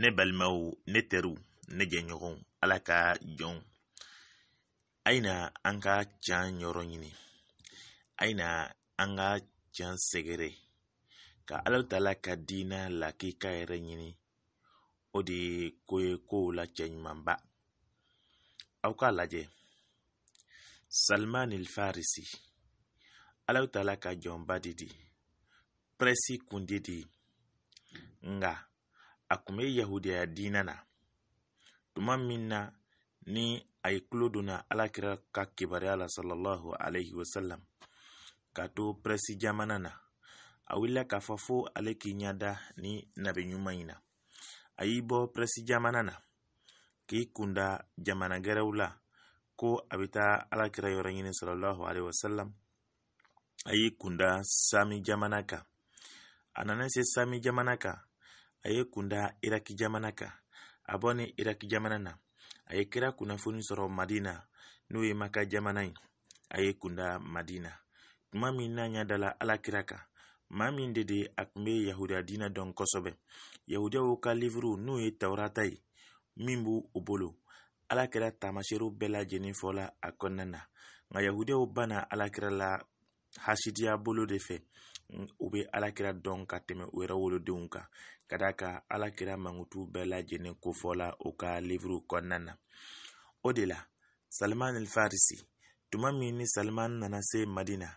ne balimaw ne teriw ne jɛɲɔgɔnw ala ka jɔnw a na an ka can yɔrɔ ɲini a na an ka can sɛgɛrɛ ka alahu taala ka diina lakika yɛrɛ ɲini o de ye ko ye kow la cɛɲumanba aw k'a lajɛ salman alfarisi alahu taala ka jɔnba di di pɛrɛsi kundi di nga a kun bɛ yahudiya na tuma min na ni a ye tulo donna alakira ka kibaruya la sallallahu wa sallam ka to presi jamana na a wulila k'a fɔ fo ale k'i ɲɛda ni nabi ɲuman in na a y'i bɔ jamana na k'i kunda jamana gɛrɛw la ko a bɛ taa alakira yɔrɔ ɲini sallallahu alaihi wasallam a y'i kunda sami jamana kan a nana se sami jamana kan aye kunda iraki jamana ka abone iraki jamana na aye kira kunnafoni sɔrɔ madina n'o ye maka jamana ye aye kunda madina tuma min dala ala kira kan ma min dede de a tun bɛ yahudiya diinɛ dɔn kosɛbɛ yahudiyaw ka livuru n'o ye tawurata ye min b' u bolo ala kɛra taamaseerew bɛɛ lajɛlen fɔla a kɔnɔna na nka yahudiyaw banna ala kira la hasidiya bolo de fɛ u bɛ alakira dɔn ka tɛmɛ u yɛrɛ wolodenw kan ka d'a kan alakira mankutu bɛɛ lajɛlen kofɔla u ka livuru kɔnɔna na o de la salimani farisi tuma min ni salimani nana se madina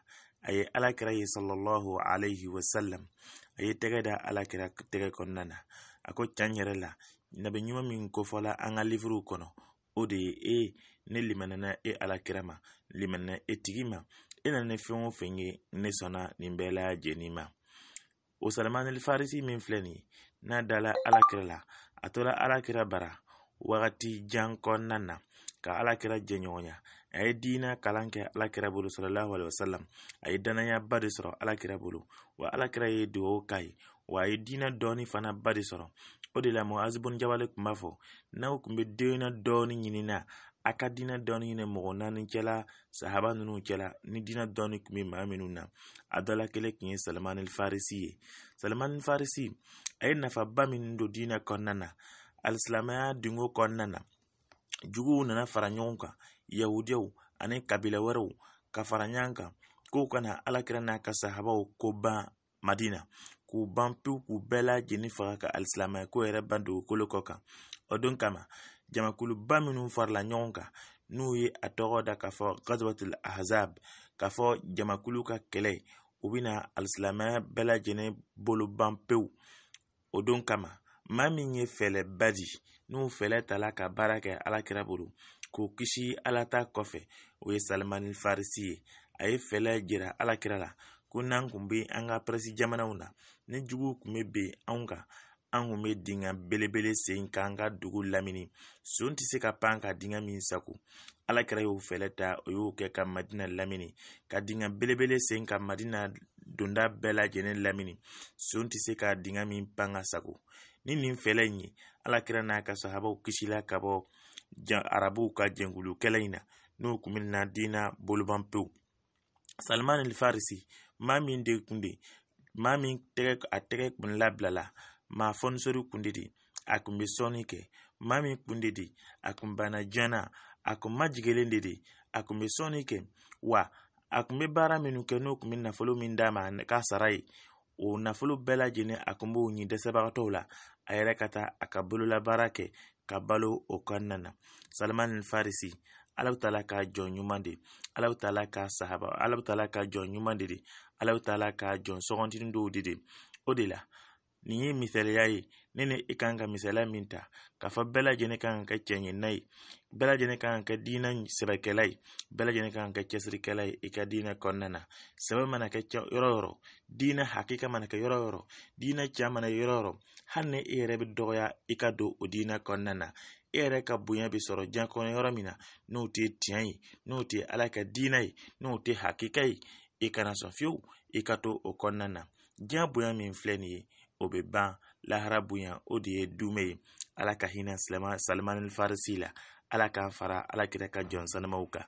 a ye alakira ye sɔlɔlɔhu alayhi wa a ye tɛgɛ da alakira tɛgɛ kɔnɔna na a ko can yɛrɛ la nabi ɲuman min kofɔla an ka livuru kɔnɔ o de ye e ne limanana e alakira ma limanana e tigi ma ina ne fɛn o fɛn ye ne sɔnna nin bɛɛ lajɛlen ma o salamani farisi min filɛ nin n'a dala alakira la a tora alakira bara wagati jan kɔnɔna na ka alakira jɛɲɔgɔnya a ye diina kalan kɛ alakira bolo salallahu alaihi wasalam a ye danayaba de sɔrɔ alakira bolo wa alakira ye duwawu k'a ye wa a ye diina dɔɔni fana ba de sɔrɔ o de la muaz bin jabali kun b'a fɔ n'aw kun bɛ deena dɔɔni ɲini na a ka diinɛ dɔɔni ɲini mɔgɔ naani cɛla sahaba ninnu cɛla ni dina dɔɔni kun bɛ maa minnu na a dɔ la kelen tun ye salimani farisi ye salimani farisi a ye nafaba min don diinɛ kɔnɔna na alisilamaya dinko kɔnɔna na juguw nana fara ɲɔgɔn kan yahudiyaw ani kabila wɛrɛw ka fara ɲɔgɔn kan k'u kana alakira n'a ka sahabaw ko ban madina k'u ban pewu k'u bɛɛ lajɛlen faga ka alisilamaya ko yɛrɛ ban dugukolo kɔ kan o don kama jamakuluba minnu farala ɲɔgɔn kan n'u ye a tɔgɔ da k'a fɔ gazawatul ahzab k'a fɔ jamakulu ka kɛlɛ u bɛna alisilamaya bɛɛ lajɛlen bolo ban pewu o don kama maa min ye fɛlɛba di n'u fɛlɛ tala ka baara kɛ alakira bolo k'u kisi ala ta kɔfɛ o ye salimani farisi ye a ye fɛlɛ jira alakira la ko nan kun be an ka presi jamanaw na ni juguw kun be ben anw kan an kun be dinga belebele sen k'an ka dugu lamini son tɛ se ka pan ka dinga min sago ala kɛra y'o fɛɛrɛ ta o y'o kɛ ka madina lamini ka dinga belebele sen ka madina donda bɛɛ lajɛlen lamini son tɛ se ka dinga min pan ka sago ni nin fɛɛrɛ in ye ala kɛra n'a ka sahabaw kisila ka bɔ arabuw ka jɛnkulu kɛlɛ in na n'o kun bɛ na boloban pewu Salman al-Farisi maa min de kunde maa min tɛgɛ a tɛgɛ kun la maa fɔnisori kunde de a kun bɛ sɔnni kɛ maa min kunde di a kun banna jɔna a kun majigelen de de a kun bɛ sɔnni kɛ wa a kun bɛ baara minnu kɛ n'o kun bɛ nafolo min d'a ma k'a sara ye o nafolo bɛɛ lajɛlen a kun b'o ɲi dɛsɛbagatɔw la a yɛrɛ ka taa a ka bololabaara kɛ ka balo o kɔnɔna na Salman al-Farisi ala bɛ taala k'a jɔn ɲuman de ala taala k'a sahaba ala taala k'a jɔn ɲuman de de ala taala k'a jɔn sɔgɔntini dɔw de de o de la nin ye misaliya ye ne ni e kan ka misaliya min ta k'a fɔ bɛɛ lajɛlen kan ka kɛ cɛɲina ye bɛɛ lajɛlen kan ka kɛ diinɛ sɛbɛkɛla ye bɛɛ lajɛlen kan ka kɛ cɛsirikɛla ye i ka diinɛ kɔnɔna na sɛbɛ mana kɛ yɔrɔ yɔrɔ diinɛ hakika mana kɛ yɔrɔ yɔrɔ diinɛ cɛ mana yɔrɔ yɔrɔ hali ni e yɛrɛ bɛ dɔgɔya i ka don o diinɛ kɔnɔna na e yɛrɛ ka bonya be sɔrɔ diɲɛ kɔnɔ yɔrɔ min na n'o tɛ tiɲɛ ye n'o tɛ ala ka diina ye n'o tɛ hakika ye i e kana sɔn fiyewu i e ka to o kɔnɔna na diɲɛ bonya min filɛ nin ye o be ban lahara bonya o de ye dumɛ ye ala ka hinɛ salimani farisi la ala k'an fara ala kira ka jɔn sanumaw kan